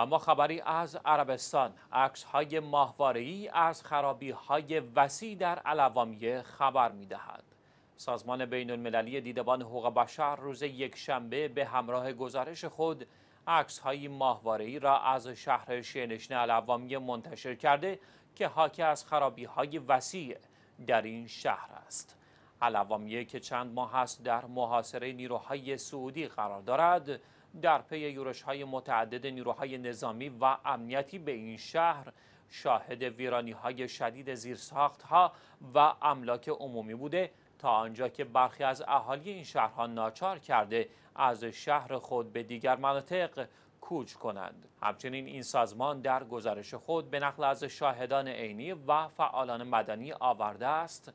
اما خبری از عربستان عکس های ماهواره از خرابی های وسیع در علوامیه خبر می دهد. سازمان بین المللی دیدبان حقوق بشر روز یکشنبه به همراه گزارش خود عکس های ماهواره را از شهر شینشن علوامیه منتشر کرده که حاکی از خرابی های وسیع در این شهر است. علوامیه که چند ماه است در محاصره نیروهای سعودی قرار دارد در پی یورش های متعدد نیروهای نظامی و امنیتی به این شهر شاهد ویرانی های شدید زیرساخت ها و املاک عمومی بوده تا آنجا که برخی از اهالی این شهرها ناچار کرده از شهر خود به دیگر مناطق کوچ کنند همچنین این سازمان در گزارش خود به نقل از شاهدان عینی و فعالان مدنی آورده است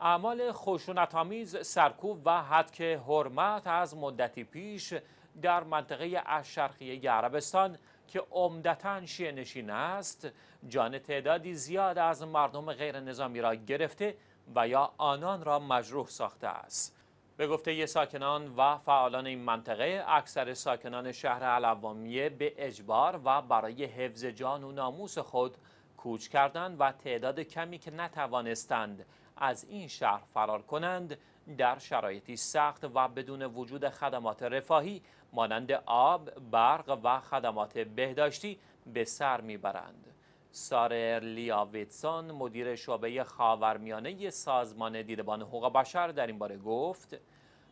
اعمال خشونت‌آمیز سرکوب و حدک حرمت از مدتی پیش در منطقه اشرقی عربستان که عمدتا شیعه نشین است جان تعدادی زیاد از مردم غیر نظامی را گرفته و یا آنان را مجروح ساخته است به گفته ساکنان و فعالان این منطقه اکثر ساکنان شهر علوامیه به اجبار و برای حفظ جان و ناموس خود کوچ کردند و تعداد کمی که نتوانستند از این شهر فرار کنند در شرایطی سخت و بدون وجود خدمات رفاهی مانند آب، برق و خدمات بهداشتی به سر میبرند. سار لیاویتسون مدیر شعبه خاورمیانه سازمان دیدبان حقوق بشر در این باره گفت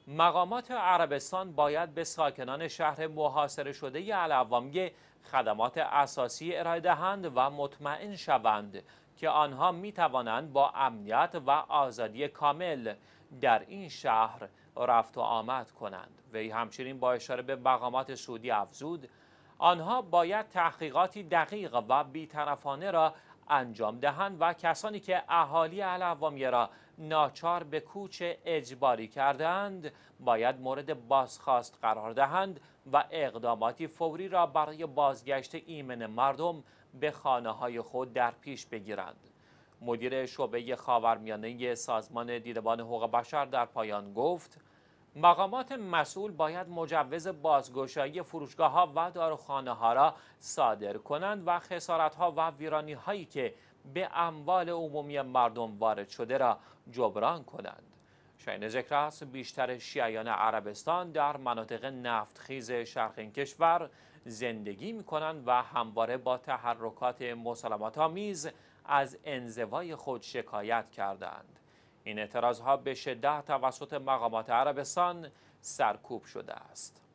مقامات عربستان باید به ساکنان شهر محاصره شده العوامیه خدمات اساسی ارائه دهند و مطمئن شوند که آنها می توانند با امنیت و آزادی کامل در این شهر رفت و آمد کنند وی همچنین با اشاره به مقامات سعودی افزود آنها باید تحقیقاتی دقیق و بیطرفانه را انجام دهند و کسانی که اهالی علوامیه را ناچار به کوچ اجباری کردند باید مورد بازخواست قرار دهند و اقداماتی فوری را برای بازگشت ایمن مردم به خانه های خود در پیش بگیرند. مدیر شعبه خاورمیانه سازمان دیدبان حقوق بشر در پایان گفت مقامات مسئول باید مجوز بازگشایی فروشگاه ها و داروخانه ها را صادر کنند و خسارت ها و ویرانی هایی که به اموال عمومی مردم وارد شده را جبران کنند. شاین ذکر است بیشتر شیعیان عربستان در مناطق نفتخیز شرق این کشور زندگی می کنند و همواره با تحرکات ها آمیز از انزوای خود شکایت کردند این اعتراض ها به شدت توسط مقامات عربستان سرکوب شده است